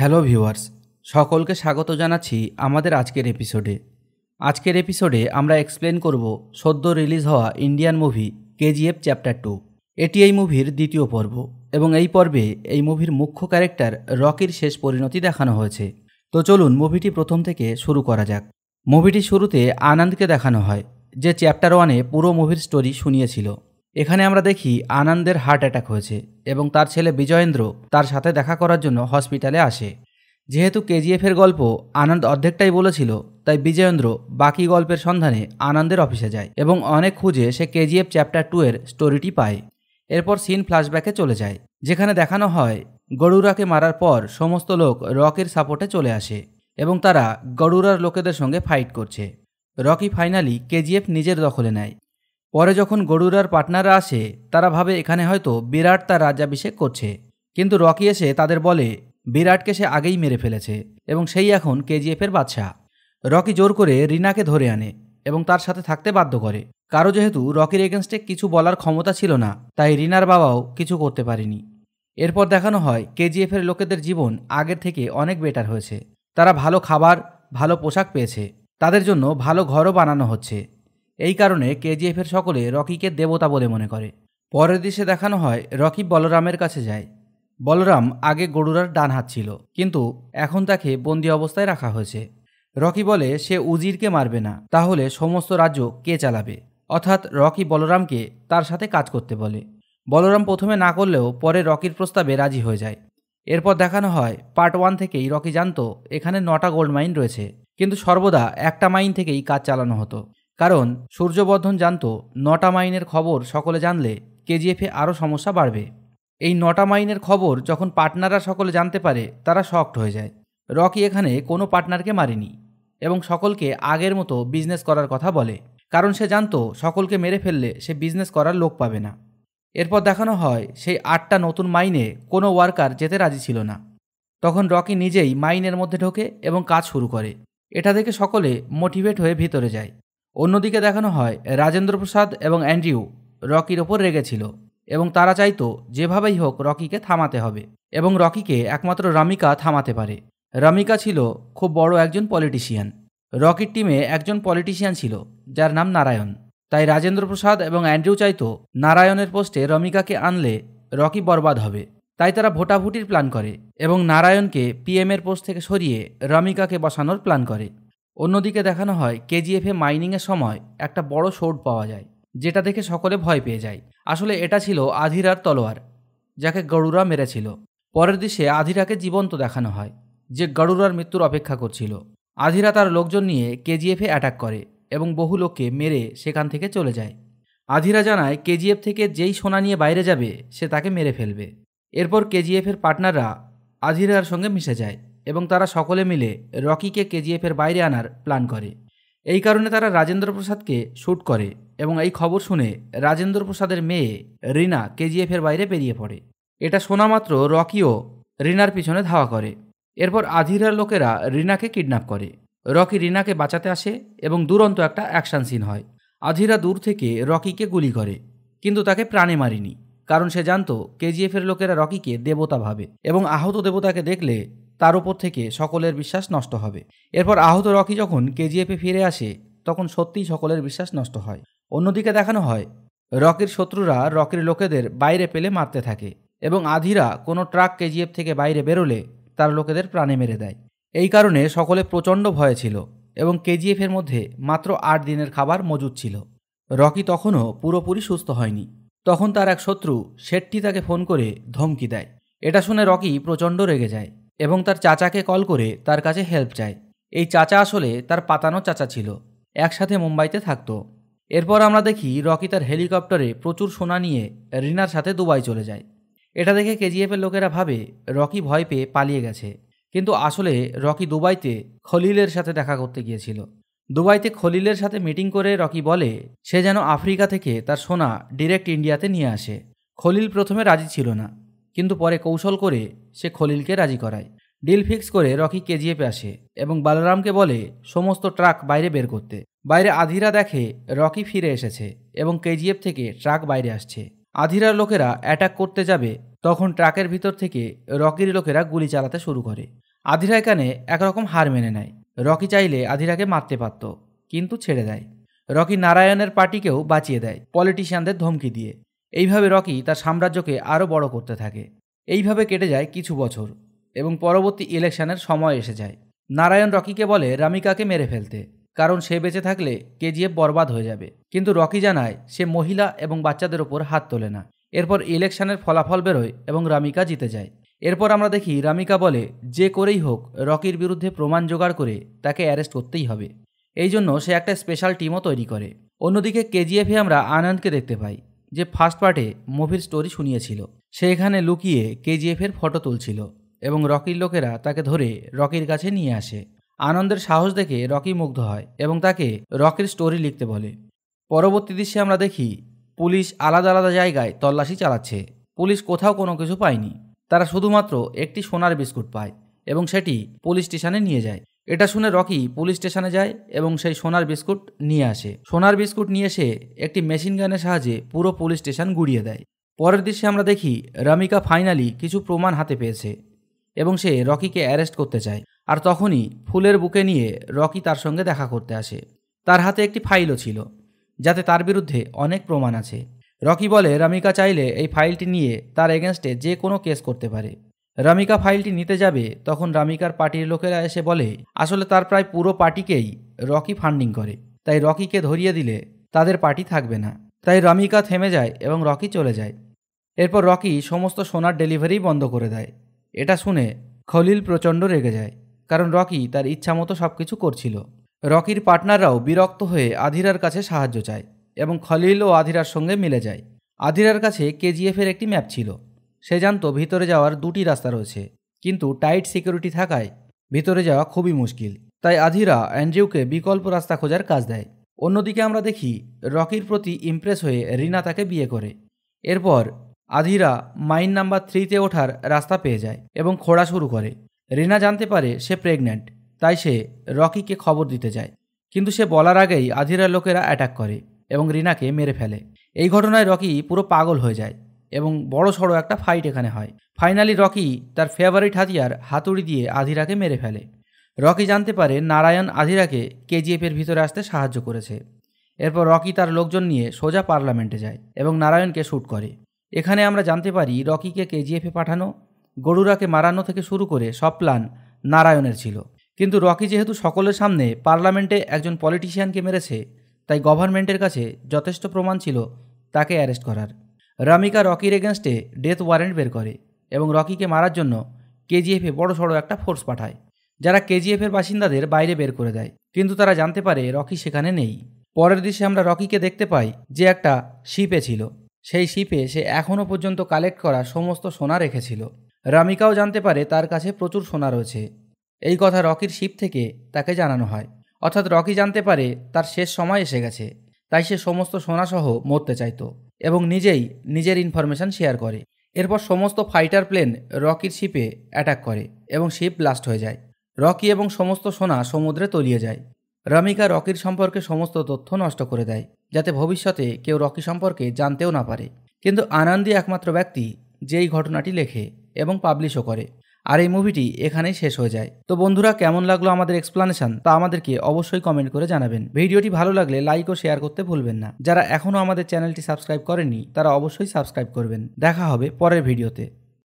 hello viewers সকলকে স্বাগত জানাচ্ছি আমাদের আজকের এপিসোডে আজকের এপিসোডে আমরা এক্সপ্লেন করব সদ্য রিলিজ হওয়া Indian movie KGF chapter two এটি এই মুভির দ্বিতীয় পর্ব এবং এই পর্বে এই মুভির মুখ্য ক্যারেক্টার রকির শেষ পরিণতি দেখানো হয়েছে তো চলুন মুভিটি প্রথম থেকে শুরু করা যাক মুভিটি শুরুতে আনন্দকে দেখানো হয় যে চ্যাপ্টার ওয়ানে পুরো মুভির স্টোরি শুনিয়েছিল এখানে আমরা দেখি আনন্দের হার্ট অ্যাটাক হয়েছে এবং তার ছেলে বিজয়েন্দ্র তার সাথে দেখা করার জন্য হসপিটালে আসে যেহেতু কেজিএফের গল্প আনন্দ অর্ধেকটাই বলেছিল তাই বিজয়েন্দ্র বাকি গল্পের সন্ধানে আনন্দের অফিসে যায় এবং অনেক খুঁজে সে কেজিএফ চ্যাপ্টার টু এর স্টোরিটি পায় এরপর সিন ফ্ল্যাশব্যাকে চলে যায় যেখানে দেখানো হয় গরুরাকে মারার পর সমস্ত লোক রকির সাপোর্টে চলে আসে এবং তারা গরুরার লোকেদের সঙ্গে ফাইট করছে রকি ফাইনালি কেজিএফ নিজের দখলে নেয় পরে যখন গরুরার পার্টনাররা আসে তারা ভাবে এখানে হয়তো বিরাট তার রাজ্যাভিষেক করছে কিন্তু রকি এসে তাদের বলে বিরাটকে সে আগেই মেরে ফেলেছে এবং সেই এখন কেজিএফের বাদশাহ রকি জোর করে রিনাকে ধরে আনে এবং তার সাথে থাকতে বাধ্য করে কারো যেহেতু রকির এগেনস্টে কিছু বলার ক্ষমতা ছিল না তাই রিনার বাবাও কিছু করতে পারেনি এরপর দেখানো হয় কেজিএফের লোকেদের জীবন আগের থেকে অনেক বেটার হয়েছে তারা ভালো খাবার ভালো পোশাক পেয়েছে তাদের জন্য ভালো ঘরও বানানো হচ্ছে এই কারণে কেজিএফের সকলে রকিকে দেবতা বলে মনে করে পরের দৃশ্যে দেখানো হয় রকি বলরামের কাছে যায় বলরাম আগে গরুরার ডান হাত ছিল কিন্তু এখন তাকে বন্দি অবস্থায় রাখা হয়েছে রকি বলে সে উজিরকে মারবে না তাহলে সমস্ত রাজ্য কে চালাবে অর্থাৎ রকি বলরামকে তার সাথে কাজ করতে বলে বলরাম প্রথমে না করলেও পরে রকির প্রস্তাবে রাজি হয়ে যায় এরপর দেখানো হয় পার্ট ওয়ান থেকেই রকি জানত এখানে নটা গোল্ড মাইন রয়েছে কিন্তু সর্বদা একটা মাইন থেকেই কাজ চালানো হতো কারণ সূর্যবর্ধন জানত নটা মাইনের খবর সকলে জানলে কেজিএফে আরও সমস্যা বাড়বে এই নটা মাইনের খবর যখন পার্টনাররা সকলে জানতে পারে তারা শক্ট হয়ে যায় রকি এখানে কোনো পার্টনারকে মারেনি এবং সকলকে আগের মতো বিজনেস করার কথা বলে কারণ সে জানতো সকলকে মেরে ফেললে সে বিজনেস করার লোক পাবে না এরপর দেখানো হয় সেই আটটা নতুন মাইনে কোনো ওয়ার্কার যেতে রাজি ছিল না তখন রকি নিজেই মাইনের মধ্যে ঢোকে এবং কাজ শুরু করে এটা দেখে সকলে মোটিভেট হয়ে ভিতরে যায় অন্যদিকে দেখানো হয় রাজেন্দ্র প্রসাদ এবং অ্যান্ড্রিউ রকির ওপর রেগেছিল এবং তারা চাইতো যেভাবেই হোক রকিকে থামাতে হবে এবং রকিকে একমাত্র রামিকা থামাতে পারে রামিকা ছিল খুব বড় একজন পলিটিশিয়ান রকির টিমে একজন পলিটিশিয়ান ছিল যার নাম নারায়ণ তাই রাজেন্দ্র প্রসাদ এবং অ্যান্ড্রিউ চাইতো নারায়ণের পোস্টে রমিকাকে আনলে রকি বরবাদ হবে তাই তারা ভোটাভুটির প্ল্যান করে এবং নারায়ণকে পিএমের পোস্ট থেকে সরিয়ে রমিকাকে বসানোর প্ল্যান করে অন্যদিকে দেখানো হয় কেজিএফে মাইনিংয়ের সময় একটা বড় শোট পাওয়া যায় যেটা দেখে সকলে ভয় পেয়ে যায় আসলে এটা ছিল আধিরার তলোয়ার যাকে গরুরা মেরেছিল পরের দৃশ্যে আধিরাকে জীবন্ত দেখানো হয় যে গড়ুরার মৃত্যুর অপেক্ষা করছিল আধিরা তার লোকজন নিয়ে কেজিএফে অ্যাটাক করে এবং বহু লোককে মেরে সেখান থেকে চলে যায় আধিরা জানায় কেজিএফ থেকে যেই সোনা নিয়ে বাইরে যাবে সে তাকে মেরে ফেলবে এরপর কেজিএফের পার্টনাররা আধিরার সঙ্গে মিশে যায় এবং তারা সকলে মিলে রকিকে কেজিএফের বাইরে আনার প্ল্যান করে এই কারণে তারা রাজেন্দ্র প্রসাদকে শ্যুট করে এবং এই খবর শুনে রাজেন্দ্র প্রসাদের মেয়ে রিনা কেজিএফের বাইরে বেরিয়ে পড়ে এটা শোনা মাত্র রকিও রিনার পিছনে ধাওয়া করে এরপর আধিরার লোকেরা রিনাকে কিডন্যাপ করে রকি রিনাকে বাঁচাতে আসে এবং দুরন্ত একটা অ্যাকশান সিন হয় আধিরা দূর থেকে রকিকে গুলি করে কিন্তু তাকে প্রাণে মারিনি কারণ সে জানত কেজিএফের লোকেরা রকিকে দেবতা ভাবে এবং আহত দেবতাকে দেখলে তার উপর থেকে সকলের বিশ্বাস নষ্ট হবে এরপর আহত রকি যখন কেজিএফে ফিরে আসে তখন সত্যিই সকলের বিশ্বাস নষ্ট হয় অন্যদিকে দেখানো হয় রকির শত্রুরা রকির লোকেদের বাইরে পেলে মারতে থাকে এবং আধিরা কোনো ট্রাক কেজিএফ থেকে বাইরে বেরোলে তার লোকেদের প্রাণে মেরে দেয় এই কারণে সকলে প্রচণ্ড ভয়ে ছিল এবং কেজিএফের মধ্যে মাত্র আট দিনের খাবার মজুদ ছিল রকি তখনও পুরোপুরি সুস্থ হয়নি তখন তার এক শত্রু শেটটি তাকে ফোন করে ধমকি দেয় এটা শুনে রকি প্রচণ্ড রেগে যায় এবং তার চাচাকে কল করে তার কাছে হেল্প চায় এই চাচা আসলে তার পাতানো চাচা ছিল একসাথে মুম্বাইতে থাকতো এরপর আমরা দেখি রকি তার হেলিকপ্টারে প্রচুর সোনা নিয়ে রিনার সাথে দুবাই চলে যায় এটা দেখে কেজিএফের লোকেরা ভাবে রকি ভয় পেয়ে পালিয়ে গেছে কিন্তু আসলে রকি দুবাইতে খলিলের সাথে দেখা করতে গিয়েছিল দুবাইতে খলিলের সাথে মিটিং করে রকি বলে সে যেন আফ্রিকা থেকে তার সোনা ডিরেক্ট ইন্ডিয়াতে নিয়ে আসে খলিল প্রথমে রাজি ছিল না কিন্তু পরে কৌশল করে সে খলিলকে রাজি করায় ডিল ফিক্স করে রকি কেজিএফে আসে এবং বালরামকে বলে সমস্ত ট্রাক বাইরে বের করতে বাইরে আধিরা দেখে রকি ফিরে এসেছে এবং কেজিএফ থেকে ট্রাক বাইরে আসছে আধিরার লোকেরা অ্যাটাক করতে যাবে তখন ট্রাকের ভিতর থেকে রকির লোকেরা গুলি চালাতে শুরু করে আধিরা এখানে একরকম হার মেনে নেয় রকি চাইলে আধিরাকে মারতে পারত কিন্তু ছেড়ে দেয় রকি নারায়ণের পার্টিকেও বাঁচিয়ে দেয় পলিটিশিয়ানদের ধমকি দিয়ে এইভাবে রকি তার সাম্রাজ্যকে আরও বড় করতে থাকে এইভাবে কেটে যায় কিছু বছর এবং পরবর্তী ইলেকশনের সময় এসে যায় নারায়ণ রকিকে বলে রামিকাকে মেরে ফেলতে কারণ সে বেঁচে থাকলে কেজিএফ বরবাদ হয়ে যাবে কিন্তু রকি জানায় সে মহিলা এবং বাচ্চাদের ওপর হাত তোলে না এরপর ইলেকশনের ফলাফল বেরোয় এবং রামিকা জিতে যায় এরপর আমরা দেখি রামিকা বলে যে করেই হোক রকির বিরুদ্ধে প্রমাণ জোগাড় করে তাকে অ্যারেস্ট করতেই হবে এই জন্য সে একটা স্পেশাল টিমও তৈরি করে অন্যদিকে কেজিএফে আমরা আনন্দকে দেখতে পাই যে ফার্স্ট পার্টে মুভির স্টোরি শুনিয়েছিল সে এখানে লুকিয়ে কেজিএফের ফটো তুলছিল এবং রকির লোকেরা তাকে ধরে রকির কাছে নিয়ে আসে আনন্দের সাহস দেখে রকি মুগ্ধ হয় এবং তাকে রকির স্টোরি লিখতে বলে পরবর্তী দৃশ্যে আমরা দেখি পুলিশ আলাদা আলাদা জায়গায় তল্লাশি চালাচ্ছে পুলিশ কোথাও কোনো কিছু পায়নি তারা শুধুমাত্র একটি সোনার বিস্কুট পায় এবং সেটি পুলিশ স্টেশনে নিয়ে যায় এটা শুনে রকি পুলিশ স্টেশনে যায় এবং সেই সোনার বিস্কুট নিয়ে আসে সোনার বিস্কুট নিয়ে এসে একটি মেশিন গানের সাহায্যে পুরো পুলিশ স্টেশন গুড়িয়ে দেয় পরের দৃশ্যে আমরা দেখি রামিকা ফাইনালি কিছু প্রমাণ হাতে পেয়েছে এবং সে রকিকে অ্যারেস্ট করতে চায় আর তখনই ফুলের বুকে নিয়ে রকি তার সঙ্গে দেখা করতে আসে তার হাতে একটি ফাইলও ছিল যাতে তার বিরুদ্ধে অনেক প্রমাণ আছে রকি বলে রামিকা চাইলে এই ফাইলটি নিয়ে তার এগেনস্টে যে কোনো কেস করতে পারে রামিকা ফাইলটি নিতে যাবে তখন রামিকার পার্টির লোকেরা এসে বলে আসলে তার প্রায় পুরো পার্টিকেই রকি ফান্ডিং করে তাই রকিকে ধরিয়ে দিলে তাদের পার্টি থাকবে না তাই রামিকা থেমে যায় এবং রকি চলে যায় এরপর রকি সমস্ত সোনার ডেলিভারি বন্ধ করে দেয় এটা শুনে খলিল প্রচণ্ড রেগে যায় কারণ রকি তার ইচ্ছামতো সব কিছু করছিল রকির পার্টনাররাও বিরক্ত হয়ে আধিরার কাছে সাহায্য চায় এবং খলিল ও আধিরার সঙ্গে মিলে যায় আধিরার কাছে কেজিএফের একটি ম্যাপ ছিল সে জানত ভিতরে যাওয়ার দুটি রাস্তা রয়েছে কিন্তু টাইট সিকিউরিটি থাকায় ভিতরে যাওয়া খুবই মুশকিল তাই আধিরা অ্যান্ড্রিউকে বিকল্প রাস্তা খোঁজার কাজ দেয় অন্যদিকে আমরা দেখি রকির প্রতি ইমপ্রেস হয়ে রিনা তাকে বিয়ে করে এরপর আধিরা মাইন নাম্বার থ্রিতে ওঠার রাস্তা পেয়ে যায় এবং খোঁড়া শুরু করে রিনা জানতে পারে সে প্রেগন্যান্ট তাই সে রকিকে খবর দিতে যায় কিন্তু সে বলার আগেই আধিরার লোকেরা অ্যাটাক করে এবং রিনাকে মেরে ফেলে এই ঘটনায় রকি পুরো পাগল হয়ে যায় এবং বড় সড়ো একটা ফাইট এখানে হয় ফাইনালি রকি তার ফেভারিট হাতিয়ার হাতুড়ি দিয়ে আধিরাকে মেরে ফেলে রকি জানতে পারে নারায়ণ আধিরাকে কেজিএফের ভিতরে আসতে সাহায্য করেছে এরপর রকি তার লোকজন নিয়ে সোজা পার্লামেন্টে যায় এবং নারায়ণকে শ্যুট করে এখানে আমরা জানতে পারি রকিকে কেজিএফে পাঠানো গরুরাকে মারানো থেকে শুরু করে সব প্ল্যান নারায়ণের ছিল কিন্তু রকি যেহেতু সকলের সামনে পার্লামেন্টে একজন পলিটিশিয়ানকে মেরেছে তাই গভর্নমেন্টের কাছে যথেষ্ট প্রমাণ ছিল তাকে অ্যারেস্ট করার রামিকা রকির এগেনস্টে ডেথ ওয়ারেন্ট বের করে এবং রকিকে মারার জন্য কেজিএফে বড় সড়ো একটা ফোর্স পাঠায় যারা কেজিএফের বাসিন্দাদের বাইরে বের করে দেয় কিন্তু তারা জানতে পারে রকি সেখানে নেই পরের দৃশ্যে আমরা রকিকে দেখতে পাই যে একটা শিপে ছিল সেই শিপে সে এখনও পর্যন্ত কালেক্ট করা সমস্ত সোনা রেখেছিল রামিকাও জানতে পারে তার কাছে প্রচুর সোনা রয়েছে এই কথা রকির শিপ থেকে তাকে জানানো হয় অর্থাৎ রকি জানতে পারে তার শেষ সময় এসে গেছে তাই সে সমস্ত সোনাসহ মরতে চাইত এবং নিজেই নিজের ইনফরমেশান শেয়ার করে এরপর সমস্ত ফাইটার প্লেন রকির শিপে অ্যাটাক করে এবং শিপ ব্লাস্ট হয়ে যায় রকি এবং সমস্ত সোনা সমুদ্রে তলিয়ে যায় রমিকা রকির সম্পর্কে সমস্ত তথ্য নষ্ট করে দেয় যাতে ভবিষ্যতে কেউ রকি সম্পর্কে জানতেও না পারে কিন্তু আনন্দী একমাত্র ব্যক্তি যেই ঘটনাটি লেখে এবং পাবলিশও করে আর এই মুভিটি এখানেই শেষ হয়ে যায় তো বন্ধুরা কেমন লাগলো আমাদের এক্সপ্লানেশন তা আমাদেরকে অবশ্যই কমেন্ট করে জানাবেন ভিডিওটি ভালো লাগলে লাইক ও শেয়ার করতে ভুলবেন না যারা এখনও আমাদের চ্যানেলটি সাবস্ক্রাইব করেনি তারা অবশ্যই সাবস্ক্রাইব করবেন দেখা হবে পরের ভিডিওতে